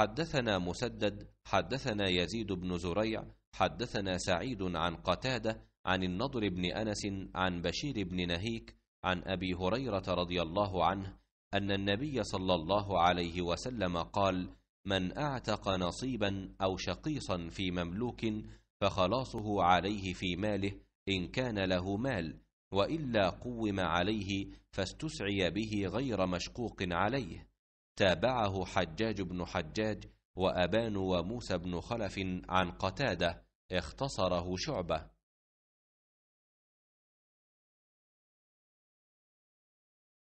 حدثنا مسدد حدثنا يزيد بن زريع حدثنا سعيد عن قتاده عن النضر بن انس عن بشير بن نهيك عن ابي هريره رضي الله عنه ان النبي صلى الله عليه وسلم قال من اعتق نصيبا او شقيصا في مملوك فخلاصه عليه في ماله ان كان له مال والا قوم عليه فاستسعي به غير مشقوق عليه تابعه حجاج بن حجاج وأبان وموسى بن خلف عن قتادة اختصره شعبة